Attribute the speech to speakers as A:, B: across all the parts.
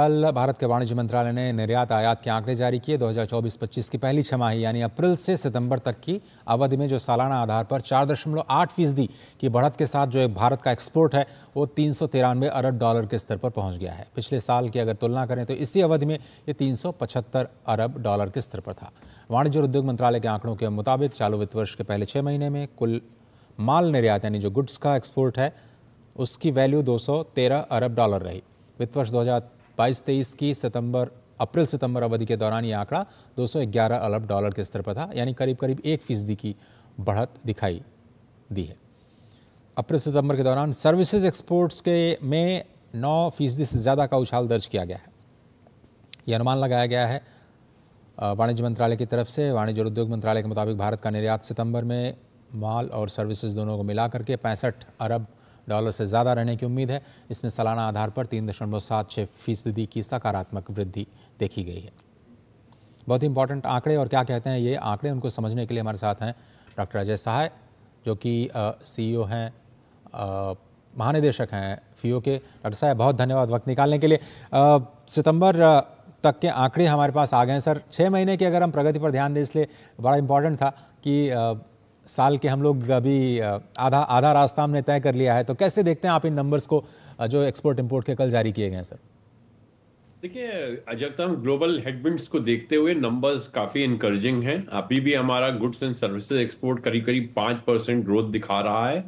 A: कल भारत के वाणिज्य मंत्रालय ने निर्यात आयात के आंकड़े जारी किए 2024-25 की पहली छमाही यानी अप्रैल से सितंबर तक की अवधि में जो सालाना आधार पर चार दशमलव आठ फीसदी की बढ़त के साथ जो एक भारत का एक्सपोर्ट है वो तीन सौ तिरानवे अरब डॉलर के स्तर पर पहुंच गया है पिछले साल की अगर तुलना करें तो इसी अवधि में ये तीन सौ पचहत्तर अरब डॉलर के स्तर पर था वाणिज्य और उद्योग मंत्रालय के आंकड़ों के मुताबिक चालू वित्त वर्ष के पहले छः महीने में कुल माल निर्यात यानी जो गुड्स का एक्सपोर्ट है उसकी वैल्यू दो अरब डॉलर रही वित्त वर्ष दो बाईस तेईस की सितंबर अप्रैल सितंबर अवधि के दौरान ये आंकड़ा 211 अरब डॉलर के स्तर पर था यानी करीब करीब एक फीसदी की बढ़त दिखाई दी है अप्रैल सितंबर के दौरान सर्विसेज एक्सपोर्ट्स के में नौ फीसदी से ज़्यादा का उछाल दर्ज किया गया है यह अनुमान लगाया गया है वाणिज्य मंत्रालय की तरफ से वाणिज्य और उद्योग मंत्रालय के मुताबिक भारत का निर्यात सितंबर में माल और सर्विसेज दोनों को मिला करके पैंसठ अरब डॉलर से ज़्यादा रहने की उम्मीद है इसमें सालाना आधार पर तीन दशमलव सात छः फीसदी की सकारात्मक वृद्धि देखी गई है बहुत ही इंपॉर्टेंट आंकड़े और क्या कहते हैं ये आंकड़े उनको समझने के लिए हमारे साथ हैं डॉक्टर अजय सहाय जो कि सी e हैं महानिदेशक हैं फीओ e के डॉक्टर साहब बहुत धन्यवाद वक्त निकालने के लिए सितंबर तक के आंकड़े हमारे पास आ गए हैं सर छः महीने की अगर हम प्रगति पर ध्यान दें इसलिए बड़ा इंपॉर्टेंट था कि साल के हम लोग अभी आधा आधा रास्ता हमने तय कर लिया है तो कैसे देखते हैं आप इन नंबर्स को जो एक्सपोर्ट इम्पोर्ट के कल जारी किए गए हैं सर
B: देखिए अजब हम ग्लोबल हेडविंड्स को देखते हुए नंबर्स काफ़ी इंकरेजिंग हैं अभी भी हमारा गुड्स एंड सर्विसेज एक्सपोर्ट करीब करीब पाँच परसेंट ग्रोथ दिखा रहा है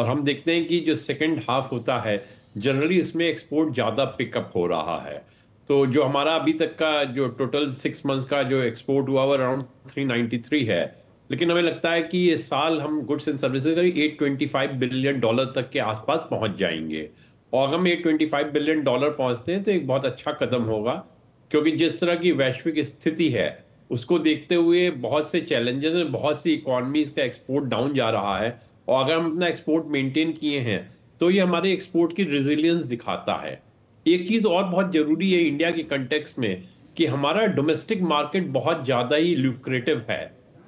B: और हम देखते हैं कि जो सेकेंड हाफ होता है जनरली इसमें एक्सपोर्ट ज़्यादा पिकअप हो रहा है तो जो हमारा अभी तक का जो टोटल सिक्स मंथ्स का जो एक्सपोर्ट हुआ वो अराउंड थ्री है लेकिन हमें लगता है कि ये साल हम गुड्स एंड सर्विसेज करीब eight twenty five billion dollar तक के आसपास पहुंच जाएंगे और अगर हम eight twenty five billion dollar पहुंचते हैं तो एक बहुत अच्छा कदम होगा क्योंकि जिस तरह की वैश्विक स्थिति है उसको देखते हुए बहुत से चैलेंजेस हैं बहुत सी इकॉनमीज का एक्सपोर्ट डाउन जा रहा है और अगर हम अपना एक्सपोर्ट मेंटेन किए हैं तो ये हमारे एक्सपोर्ट की रिजिलियंस दिखाता है एक चीज़ और बहुत ज़रूरी है इंडिया के कंटेक्स में कि हमारा डोमेस्टिक मार्केट बहुत ज़्यादा ही ल्यूक्रेटिव है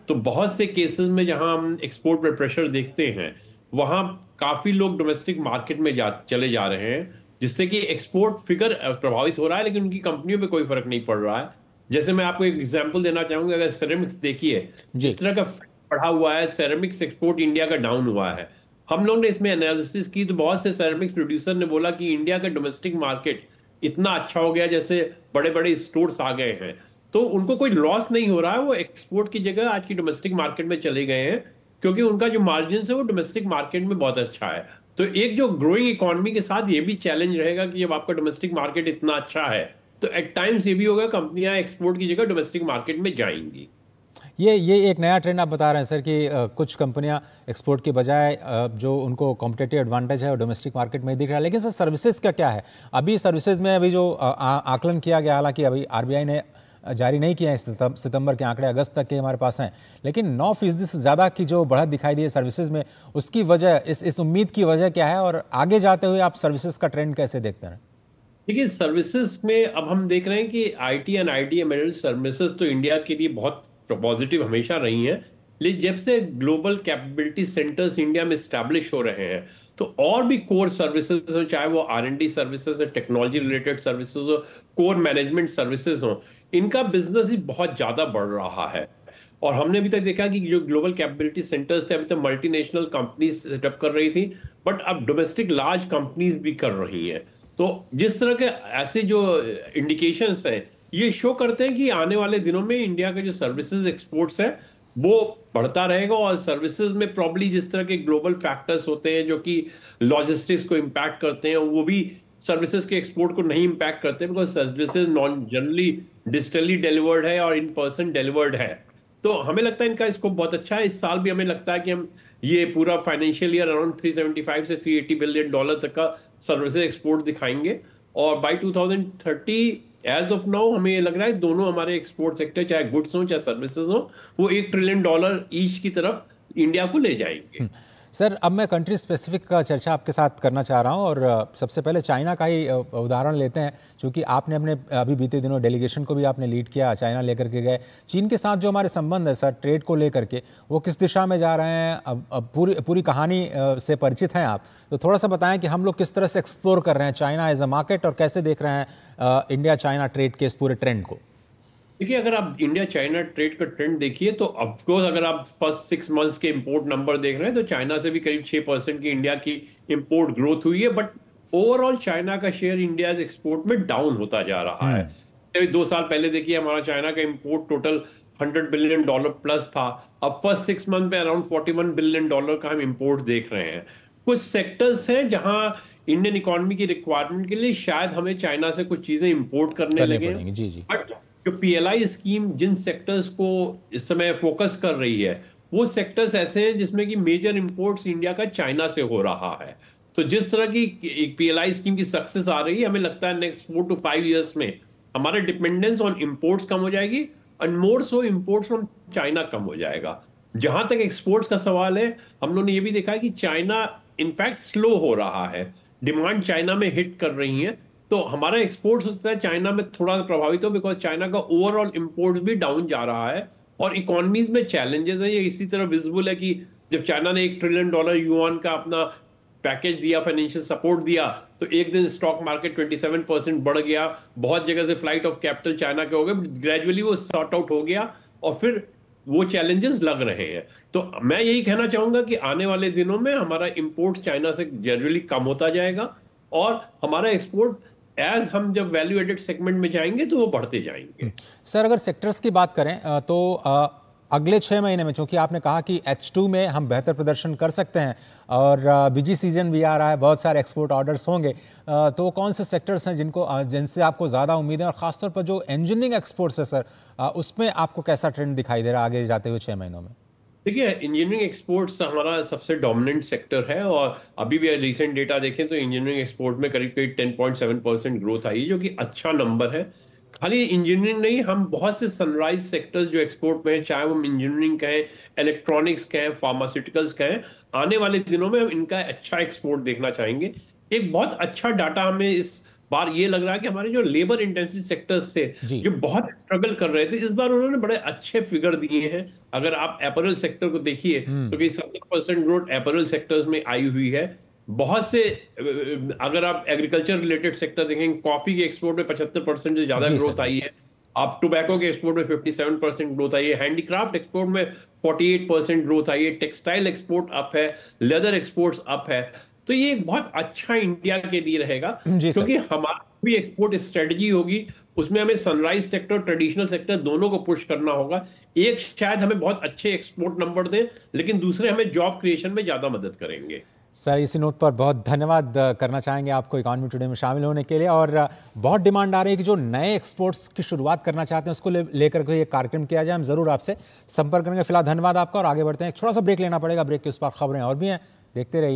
B: तो बहुत से केसेस में जहां हम एक्सपोर्ट पर प्रेशर देखते हैं वहां काफ़ी लोग डोमेस्टिक मार्केट में जा चले जा रहे हैं जिससे कि एक्सपोर्ट फिगर प्रभावित हो रहा है लेकिन उनकी कंपनियों पे कोई फर्क नहीं पड़ रहा है जैसे मैं आपको एक एग्जाम्पल देना चाहूंगा अगर सेरेमिक्स देखिए जिस तरह का पढ़ा हुआ है सेरेमिक्स एक्सपोर्ट इंडिया का डाउन हुआ है हम लोग ने इसमें एनालिसिस की तो बहुत से सेरेमिक्स प्रोड्यूसर ने बोला कि इंडिया का डोमेस्टिक मार्केट इतना अच्छा हो गया जैसे बड़े बड़े स्टोर्स आ गए हैं तो उनको कोई लॉस नहीं हो रहा है वो एक्सपोर्ट की जगह आज की डोमेस्टिक मार्केट में चले गए हैं क्योंकि उनका जो मार्जिन है वो डोमेस्टिक मार्केट में बहुत अच्छा है तो एक जो ग्रोइंग इकोनॉमी के साथ ये भी चैलेंज रहेगा कि जब आपका डोमेस्टिक मार्केट इतना अच्छा है तो एट टाइम्स ये भी होगा कंपनियां एक्सपोर्ट की जगह डोमेस्टिक मार्केट में जाएंगी
A: ये ये एक नया ट्रेंड आप बता रहे हैं सर कि कुछ कंपनियां एक्सपोर्ट के बजाय जो उनको कॉम्पिटेटिव एडवांटेज है वो डोमेस्टिक मार्केट में दिख रहा है लेकिन सर सर्विसेज का क्या है अभी सर्विसेज में अभी जो आकलन किया गया हालांकि अभी आरबीआई ने जारी नहीं किए हैं सितंबर के आंकड़े अगस्त तक के हमारे पास हैं लेकिन नौ फीसदी से ज़्यादा की जो बढ़त दिखाई दी है सर्विसेज में उसकी वजह इस इस उम्मीद की वजह क्या है और आगे जाते हुए आप सर्विसेज का ट्रेंड कैसे देखते हैं देखिए
B: सर्विसेज में अब हम देख रहे हैं कि I T and I T services तो इंडिया के लिए बहुत पॉजिटिव हमेशा रही हैं लेकिन जब से ग्लोबल कैपेबिलिटी सेंटर्स इंडिया में स्टैब्लिश हो रहे हैं तो और भी कोर सर्विसेज हो चाहे वो आर एन डी सर्विसेज हो टेक्नोलॉजी रिलेटेड सर्विसेज हो कोर मैनेजमेंट सर्विसेज हो इनका बिजनेस भी बहुत ज़्यादा बढ़ रहा है और हमने अभी तक देखा कि जो ग्लोबल कैपेबिलिटी सेंटर्स थे अभी तक मल्टीनेशनल कंपनीज सेटअप कर रही थी बट अब डोमेस्टिक लार्ज कंपनीज भी कर रही हैं तो जिस तरह के ऐसे जो इंडिकेशंस हैं ये शो करते हैं कि आने वाले दिनों में इंडिया के जो सर्विसेज एक्सपोर्ट्स हैं वो बढ़ता रहेगा और सर्विसेज में प्रॉब्ली जिस तरह के ग्लोबल फैक्टर्स होते हैं जो कि लॉजिस्टिक्स को इम्पैक्ट करते हैं वो भी सर्विसेज के एक्सपोर्ट को नहीं इम्पैक्ट करते because services non generally digitally delivered है और इन पर्सन डिलीवर्ड है तो हमें लगता है इनका स्कोप बहुत अच्छा है इस साल भी हमें लगता है कि हम ये पूरा फाइनेंशियल ईयर अराउंड 375 से 380 बिलियन डॉलर तक का सर्विसेज एक्सपोर्ट दिखाएंगे और बाई 2030 एज ऑफ नाउ हमें ये लग रहा है दोनों हमारे एक्सपोर्ट सेक्टर चाहे गुड्स हो चाहे सर्विसेज हो वो एक ट्रिलियन डॉलर ईच की तरफ इंडिया को ले जाएंगे
A: हम्म। सर अब मैं कंट्री स्पेसिफिक का चर्चा आपके साथ करना चाह रहा हूँ और सबसे पहले चाइना का ही उदाहरण लेते हैं क्योंकि आपने अपने अभी बीते दिनों डेलीगेशन को भी आपने लीड किया चाइना लेकर के गए चीन के साथ जो हमारे संबंध है सर ट्रेड को लेकर के वो किस दिशा में जा रहे हैं अब, अब पूरी पूरी कहानी से परिचित हैं आप तो थोड़ा सा बताएं कि हम लोग किस तरह से एक्सप्लोर कर रहे हैं चाइना एज अ मार्केट और कैसे देख रहे हैं इंडिया चाइना ट्रेड के इस पूरे ट्रेंड को
B: देखिए अगर आप इंडिया चाइना ट्रेड का ट्रेंड देखिए तो ऑफकोर्स अगर आप फर्स्ट सिक्स मंथ्स के इंपोर्ट नंबर देख रहे हैं तो चाइना से भी करीब छः परसेंट की इंडिया की इंपोर्ट ग्रोथ हुई है बट ओवरऑल चाइना का शेयर इंडिया एक्सपोर्ट में डाउन होता जा रहा है तो दो साल पहले देखिए हमारा चाइना का import total hundred billion dollar plus था अब फर्स्ट सिक्स मंथ में अराउंड फोर्टी बिलियन डॉलर का हम इम्पोर्ट देख रहे हैं कुछ सेक्टर्स हैं जहां इंडियन इकोनॉमी की रिक्वायरमेंट के लिए शायद हमें चाइना से कुछ चीजें इम्पोर्ट करने लगे बट जो पीएलआई स्कीम जिन सेक्टर्स को इस समय फोकस कर रही है वो सेक्टर्स ऐसे हैं जिसमें कि मेजर इंपोर्ट्स इंडिया का चाइना से हो रहा है तो जिस तरह की एक पीएलआई स्कीम की सक्सेस आ रही है हमें लगता है next four to five years में हमारा डिपेंडेंस ऑन इम्पोर्ट्स कम हो जाएगी and more so imports from China कम हो जाएगा जहां तक एक्सपोर्ट्स का सवाल है हम लोगों ने ये भी देखा है कि चाइना इनफैक्ट स्लो हो रहा है डिमांड चाइना में हिट कर रही है तो हमारा एक्सपोर्ट्स होता है चाइना में थोड़ा प्रभावित हो बिकॉज चाइना का ओवरऑल इम्पोर्ट भी डाउन जा रहा है और इकोनॉमीज में चैलेंजेस हैं ये इसी तरह विजिबल है कि जब चाइना ने एक ट्रिलियन डॉलर यूआन का अपना पैकेज दिया फाइनेंशियल सपोर्ट दिया तो एक दिन स्टॉक मार्केट 27 परसेंट बढ़ गया बहुत जगह से फ्लाइट ऑफ कैपिटल चाइना के हो गए ग्रेजुअली वो सॉर्ट आउट हो गया और फिर वो चैलेंजेस लग रहे हैं तो मैं यही कहना चाहूंगा कि आने वाले दिनों में हमारा इम्पोर्ट चाइना से ग्रेजुअली कम होता जाएगा और हमारा एक्सपोर्ट एज हम
A: जब वैल्यू एडेड सेगमेंट में जाएंगे तो वो बढ़ते जाएंगे हम्म। सर अगर सेक्टर्स की बात करें तो अगले छः महीने में चूंकि आपने कहा कि एच टू में हम बेहतर प्रदर्शन कर सकते हैं और बिजी सीजन भी आ रहा है बहुत सारे एक्सपोर्ट ऑर्डर्स होंगे तो कौन से सेक्टर्स हैं जिनको जिनसे आपको ज़्यादा उम्मीद है और ख़ासतौर पर जो इंजीनियरिंग एक्सपोर्ट्स है सर उसमें आपको कैसा ट्रेंड दिखाई दे रहा है आगे जाते हुए छः महीनों में
B: देखिए इंजीनियरिंग एक्सपोर्ट्स हमारा सबसे डोमिनेंट सेक्टर है और अभी भी रिसेंट डेटा देखें तो इंजीनियरिंग एक्सपोर्ट में करीब करीब ten point seven percent growth आई है जो कि अच्छा नंबर है खाली इंजीनियरिंग नहीं हम बहुत से सनराइज सेक्टर्स जो एक्सपोर्ट में हैं चाहे हम इंजीनियरिंग कहें इलेक्ट्रॉनिक्स कहें फार्मास्यूटिकल्स कहें आने वाले दिनों में हम इनका अच्छा एक्सपोर्ट देखना चाहेंगे एक बहुत अच्छा डाटा हमें इस बार ये लग रहा है कि हमारे जो लेबर इंटेंसिव सेक्टर्स थे जो बहुत स्ट्रगल कर रहे थे इस बार उन्होंने बड़े अच्छे फिगर दिए हैं अगर आप एपरल सेक्टर को देखिए हम्म। तो कि सत्तर परसेंट ग्रोथ एपरल सेक्टर्स में आई हुई है बहुत से अगर आप एग्रीकल्चर रिलेटेड सेक्टर देखेंगे कॉफी के एक्सपोर्ट में पचहत्तर से ज्यादा ग्रोथ आई है आप टोबैको के एक्सपोर्ट में 57 परसेंट ग्रोथ आई है हैंडीक्राफ्ट एक्सपोर्ट में 48 परसेंट ग्रोथ आई है टेक्सटाइल एक्सपोर्ट अप है लेदर एक्सपोर्ट्स अप है तो ये एक बहुत अच्छा इंडिया के लिए रहेगा क्योंकि हमारी भी एक्सपोर्ट स्ट्रेटजी होगी उसमें हमें सनराइज सेक्टर ट्रेडिशनल सेक्टर दोनों को पुश करना होगा एक शायद हमें बहुत अच्छे एक्सपोर्ट नंबर दें लेकिन दूसरे हमें जॉब क्रिएशन में ज़्यादा मदद करेंगे
A: सर इसी नोट पर बहुत धन्यवाद करना चाहेंगे आपको इकॉनमी टुडे में शामिल होने के लिए और बहुत डिमांड आ रही है कि जो नए एक्सपोर्ट्स की शुरुआत करना चाहते हैं उसको लेकर के ये कार्यक्रम किया जाए हम ज़रूर आपसे संपर्क करेंगे फिलहाल धन्यवाद आपका और आगे बढ़ते हैं एक छोटा सा ब्रेक लेना पड़ेगा ब्रेक के उस पर खबरें और भी हैं देखते रहिए